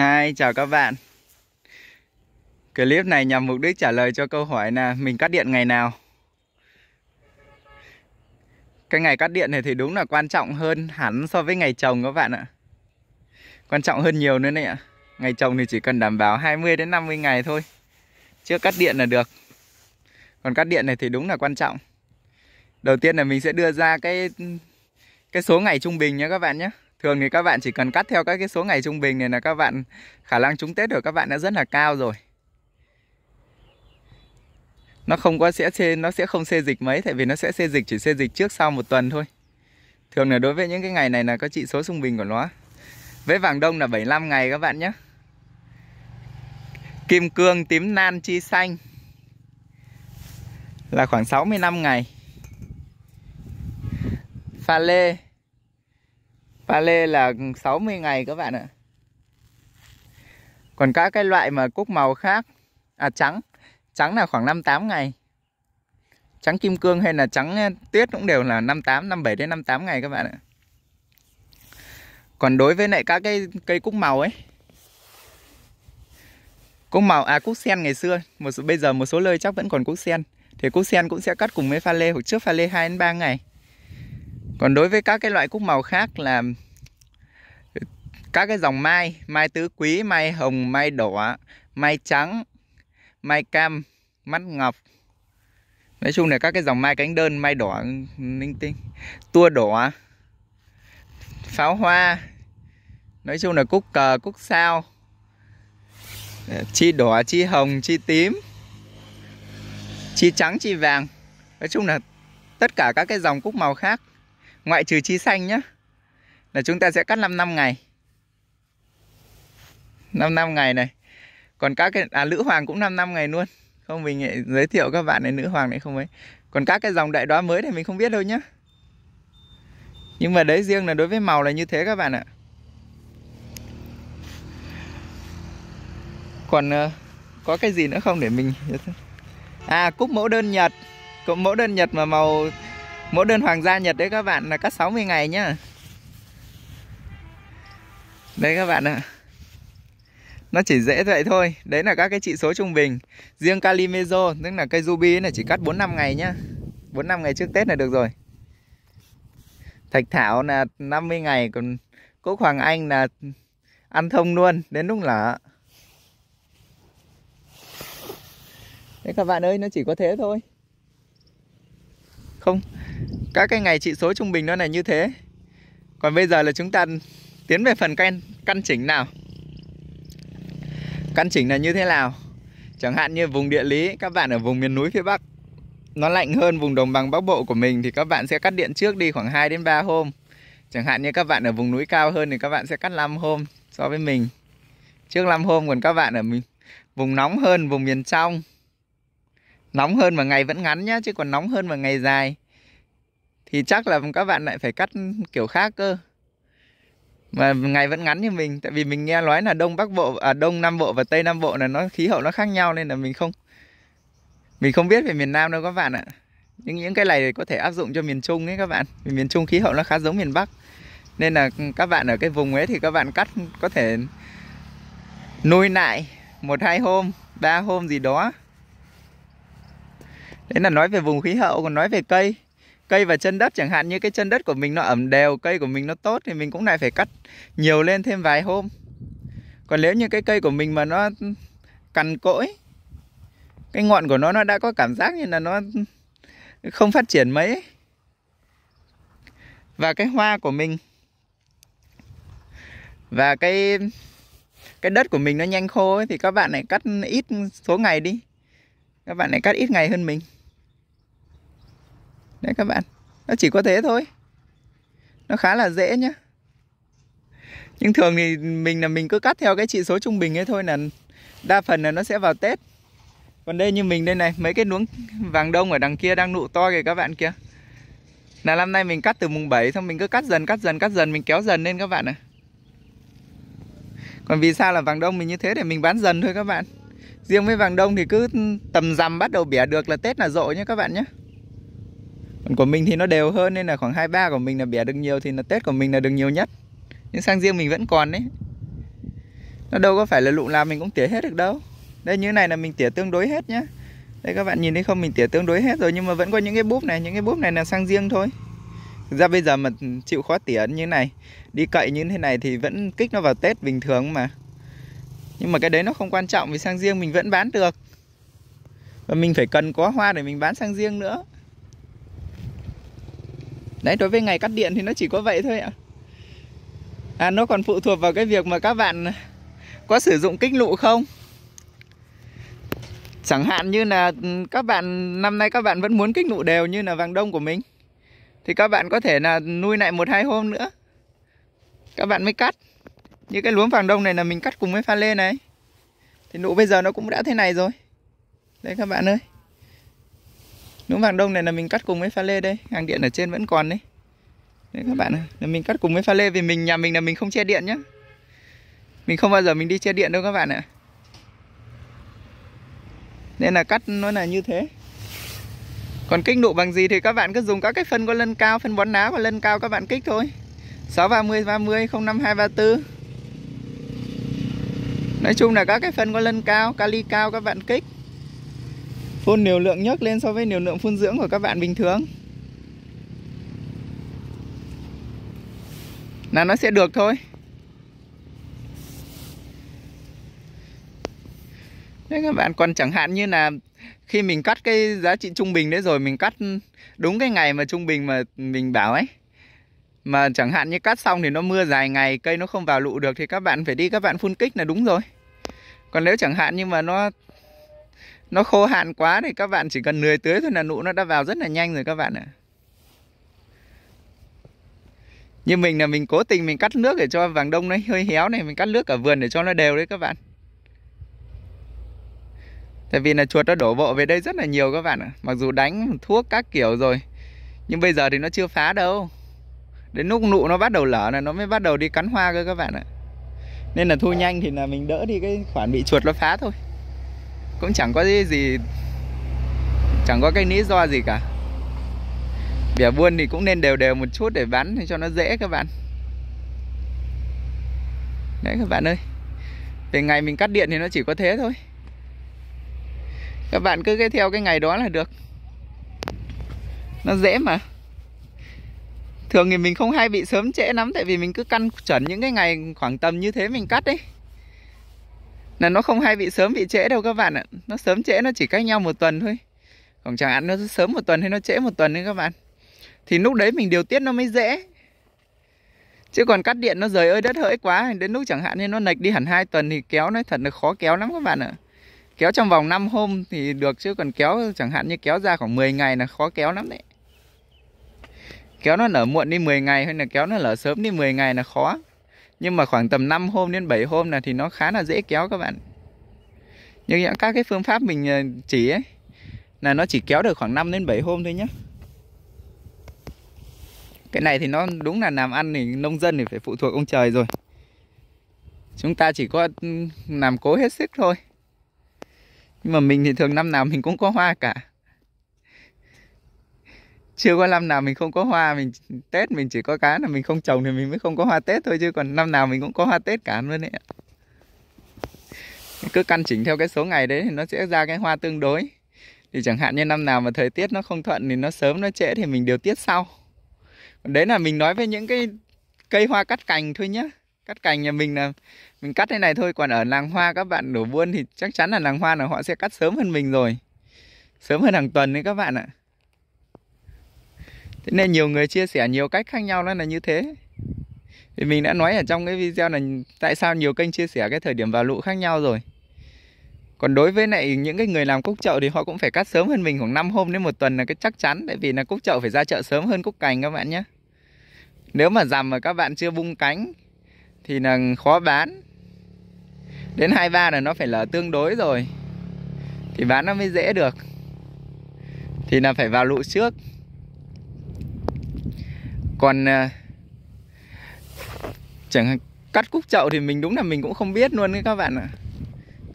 Hi, chào các bạn Clip này nhằm mục đích trả lời cho câu hỏi là mình cắt điện ngày nào Cái ngày cắt điện này thì đúng là quan trọng hơn hẳn so với ngày trồng các bạn ạ Quan trọng hơn nhiều nữa này ạ Ngày trồng thì chỉ cần đảm bảo 20 đến 50 ngày thôi Chưa cắt điện là được Còn cắt điện này thì đúng là quan trọng Đầu tiên là mình sẽ đưa ra cái cái số ngày trung bình nhé các bạn nhé Thường thì các bạn chỉ cần cắt theo các cái số ngày trung bình này là các bạn khả năng trúng Tết của các bạn đã rất là cao rồi. Nó không có sẽ xê, nó sẽ không xê dịch mấy tại vì nó sẽ xê dịch chỉ xê dịch trước sau một tuần thôi. Thường là đối với những cái ngày này là có trị số trung bình của nó. Với vàng đông là 75 ngày các bạn nhé. Kim cương tím nan chi xanh là khoảng 65 ngày. Pha lê Pha lê là 60 ngày các bạn ạ. Còn các cái loại mà cúc màu khác à trắng, trắng là khoảng 58 ngày. Trắng kim cương hay là trắng tuyết cũng đều là 58 57 đến 58 ngày các bạn ạ. Còn đối với lại các cái cây cúc màu ấy Cúc màu, à cúc sen ngày xưa một Bây giờ một số nơi chắc vẫn còn cúc sen Thì cúc sen cũng sẽ cắt cùng với pha lê Hoặc trước pha lê 2 đến 3 ngày còn đối với các cái loại cúc màu khác là các cái dòng mai mai tứ quý mai hồng mai đỏ mai trắng mai cam mắt ngọc nói chung là các cái dòng mai cánh đơn mai đỏ linh tinh tua đỏ pháo hoa nói chung là cúc cờ cúc sao chi đỏ chi hồng chi tím chi trắng chi vàng nói chung là tất cả các cái dòng cúc màu khác ngoại trừ chi xanh nhé là chúng ta sẽ cắt 5 năm ngày 5 năm ngày này còn các cái à nữ hoàng cũng 5 năm ngày luôn không mình giới thiệu các bạn này nữ hoàng này không ấy còn các cái dòng đại đoá mới thì mình không biết đâu nhá nhưng mà đấy riêng là đối với màu là như thế các bạn ạ còn ờ, có cái gì nữa không để mình à cúc mẫu đơn nhật cúc mẫu đơn nhật mà màu Mỗi đơn hoàng gia Nhật đấy các bạn là cắt 60 ngày nhá. Đấy các bạn ạ. Nó chỉ dễ vậy thôi. Đấy là các cái trị số trung bình. Riêng Calimezo, tức là cây ruby là chỉ cắt 4 5 ngày nhá. 4 5 ngày trước Tết là được rồi. Thạch thảo là 50 ngày còn cúc hoàng anh là ăn thông luôn đến lúc lở. Đấy các bạn ơi, nó chỉ có thế thôi. Không các cái ngày trị số trung bình nó là như thế còn bây giờ là chúng ta tiến về phần căn căn chỉnh nào căn chỉnh là như thế nào chẳng hạn như vùng địa lý các bạn ở vùng miền núi phía bắc nó lạnh hơn vùng đồng bằng bắc bộ của mình thì các bạn sẽ cắt điện trước đi khoảng 2 đến 3 hôm chẳng hạn như các bạn ở vùng núi cao hơn thì các bạn sẽ cắt 5 hôm so với mình trước 5 hôm còn các bạn ở vùng nóng hơn vùng miền trong nóng hơn mà ngày vẫn ngắn nhá chứ còn nóng hơn mà ngày dài thì chắc là các bạn lại phải cắt kiểu khác cơ mà ngày vẫn ngắn như mình tại vì mình nghe nói là đông bắc bộ à đông nam bộ và tây nam bộ là nó khí hậu nó khác nhau nên là mình không mình không biết về miền nam đâu các bạn ạ nhưng những cái này có thể áp dụng cho miền trung ấy các bạn vì miền trung khí hậu nó khá giống miền bắc nên là ừ, các bạn ở cái vùng ấy thì các bạn cắt có thể nuôi lại một hai hôm ba hôm gì đó đấy là nói về vùng khí hậu còn nói về cây cây và chân đất chẳng hạn như cái chân đất của mình nó ẩm đều cây của mình nó tốt thì mình cũng lại phải cắt nhiều lên thêm vài hôm còn nếu như cái cây của mình mà nó cằn cỗi cái ngọn của nó nó đã có cảm giác như là nó không phát triển mấy và cái hoa của mình và cái cái đất của mình nó nhanh khô ấy, thì các bạn lại cắt ít số ngày đi các bạn lại cắt ít ngày hơn mình Đấy các bạn Nó chỉ có thế thôi Nó khá là dễ nhá Nhưng thường thì mình là mình cứ cắt theo cái trị số trung bình ấy thôi là Đa phần là nó sẽ vào Tết Còn đây như mình đây này Mấy cái nuống vàng đông ở đằng kia đang nụ to kìa các bạn kia Là năm nay mình cắt từ mùng 7 Xong mình cứ cắt dần cắt dần cắt dần Mình kéo dần lên các bạn ạ à. Còn vì sao là vàng đông mình như thế để mình bán dần thôi các bạn Riêng với vàng đông thì cứ tầm rằm bắt đầu bẻ được là Tết là rộ nhé các bạn nhé của mình thì nó đều hơn nên là khoảng 23 của mình là bẻ được nhiều thì là Tết của mình là được nhiều nhất nhưng sang riêng mình vẫn còn đấy nó đâu có phải là lụng làm mình cũng tỉa hết được đâu đây như này là mình tỉa tương đối hết nhá đây các bạn nhìn thấy không mình tỉa tương đối hết rồi nhưng mà vẫn có những cái búp này những cái búp này là sang riêng thôi Thực ra bây giờ mà chịu khó tỉa như này Đi cậy như thế này thì vẫn kích nó vào Tết bình thường mà Nhưng mà cái đấy nó không quan trọng Vì sang riêng mình vẫn bán được Và mình phải cần có hoa để mình bán sang riêng nữa Đấy đối với ngày cắt điện thì nó chỉ có vậy thôi ạ À nó còn phụ thuộc vào cái việc mà các bạn có sử dụng kích lụ không Chẳng hạn như là ừ, các bạn năm nay các bạn vẫn muốn kích lụ đều như là vàng đông của mình Thì các bạn có thể là nuôi lại một hai hôm nữa Các bạn mới cắt Như cái luống vàng đông này là mình cắt cùng với pha lê này Thì nụ bây giờ nó cũng đã thế này rồi đây các bạn ơi Núm vàng đông này là mình cắt cùng với pha lê đây Hàng điện ở trên vẫn còn đấy Đấy các bạn là mình cắt cùng với pha lê Vì mình nhà mình là mình không che điện nhá Mình không bao giờ mình đi che điện đâu các bạn ạ Nên là cắt nó là như thế Còn kích nụ bằng gì thì các bạn cứ dùng các cái phân có lân cao Phân bón ná và lân cao các bạn kích thôi 630 30 05234 Nói chung là các cái phân có lân cao, kali cao các bạn kích Phun liều lượng nhất lên so với liều lượng phun dưỡng của các bạn bình thường Là nó sẽ được thôi Đấy các bạn còn chẳng hạn như là khi mình cắt cái giá trị trung bình đấy rồi mình cắt đúng cái ngày mà trung bình mà mình bảo ấy mà chẳng hạn như cắt xong thì nó mưa dài ngày cây nó không vào lụ được thì các bạn phải đi các bạn phun kích là đúng rồi còn nếu chẳng hạn nhưng mà nó nó khô hạn quá thì các bạn chỉ cần lười tưới thôi là nụ nó đã vào rất là nhanh rồi các bạn ạ. Như mình là mình cố tình mình cắt nước để cho vàng đông nó hơi héo này, mình cắt nước ở vườn để cho nó đều đấy các bạn. Tại vì là chuột nó đổ bộ về đây rất là nhiều các bạn ạ. Mặc dù đánh thuốc các kiểu rồi, nhưng bây giờ thì nó chưa phá đâu. Đến lúc nụ nó bắt đầu lở là nó mới bắt đầu đi cắn hoa cơ các bạn ạ. Nên là thu nhanh thì là mình đỡ đi cái khoản bị chuột nó phá thôi cũng chẳng có gì, gì chẳng có cái lý do gì cả bẻ buôn thì cũng nên đều đều một chút để bắn cho nó dễ các bạn đấy các bạn ơi về ngày mình cắt điện thì nó chỉ có thế thôi các bạn cứ cái theo cái ngày đó là được nó dễ mà thường thì mình không hay bị sớm trễ lắm tại vì mình cứ căn chuẩn những cái ngày khoảng tầm như thế mình cắt đấy là nó không hay bị sớm bị trễ đâu các bạn ạ nó sớm trễ nó chỉ cách nhau một tuần thôi còn chẳng hạn nó sớm một tuần hay nó trễ một tuần đấy các bạn thì lúc đấy mình điều tiết nó mới dễ chứ còn cắt điện nó rời ơi đất hỡi quá đến lúc chẳng hạn như nó lệch đi hẳn hai tuần thì kéo nó thật là khó kéo lắm các bạn ạ kéo trong vòng 5 hôm thì được chứ còn kéo chẳng hạn như kéo ra khoảng 10 ngày là khó kéo lắm đấy kéo nó nở muộn đi 10 ngày hay là kéo nó nở sớm đi 10 ngày là khó nhưng mà khoảng tầm 5 hôm đến 7 hôm là thì nó khá là dễ kéo các bạn nhưng những các cái phương pháp mình ờ, chỉ ấy là nó chỉ kéo được khoảng 5 đến 7 hôm thôi nhé cái này thì nó đúng là làm ăn thì nông dân thì phải phụ thuộc ông trời rồi chúng ta chỉ có ừ, làm cố hết sức thôi nhưng mà mình thì thường năm nào mình cũng có hoa cả chưa có năm nào mình không có hoa mình tết mình chỉ có cá là mình không trồng thì mình mới không có hoa tết thôi chứ còn năm nào mình cũng có hoa tết cả luôn đấy ạ cứ căn chỉnh theo cái số ngày đấy thì nó sẽ ra cái hoa tương đối thì chẳng hạn như năm nào mà thời tiết nó không thuận thì nó sớm nó trễ thì mình điều tiết sau còn đấy là mình nói với những cái cây hoa cắt cành thôi nhá cắt cành nhà mình là mình cắt thế này thôi còn ở làng hoa các bạn đổ buôn thì chắc chắn là làng hoa là họ sẽ cắt sớm hơn mình rồi sớm hơn hàng tuần đấy các bạn ạ thế nên nhiều người chia sẻ nhiều cách khác nhau đó là như thế thì mình đã nói ở trong cái video là tại sao nhiều kênh chia sẻ cái thời điểm vào lũ khác nhau rồi còn đối với lại những cái người làm cúc chậu thì họ cũng phải cắt sớm hơn mình khoảng 5 hôm đến một tuần là cái chắc chắn tại vì là cúc chậu phải ra chợ sớm hơn cúc cành các bạn nhé nếu mà rằm mà các bạn chưa bung cánh thì là khó bán đến hai ba là nó phải là tương đối rồi thì bán nó mới dễ được thì là phải vào lụ trước còn ờ, chẳng cắt cúc chậu thì mình đúng là mình cũng không biết luôn đấy các bạn ạ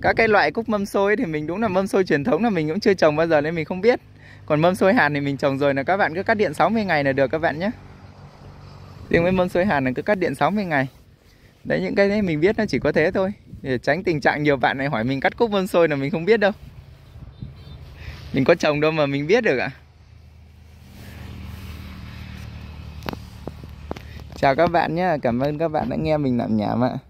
các cái loại cúc mâm xôi thì mình đúng là mâm xôi truyền thống là mình cũng chưa trồng bao giờ nên mình không biết còn mâm xôi hàn thì mình trồng rồi là các bạn cứ cắt điện 60 ngày là được các bạn nhé riêng với mâm xôi hàn là cứ cắt điện 60 ngày đấy những cái đấy mình biết nó chỉ có thế thôi để tránh tình trạng nhiều bạn này hỏi mình cắt cúc mâm xôi là mình không biết đâu mình có trồng đâu mà mình biết được ạ à? chào các bạn nhé cảm ơn các bạn đã nghe mình làm nhảm ạ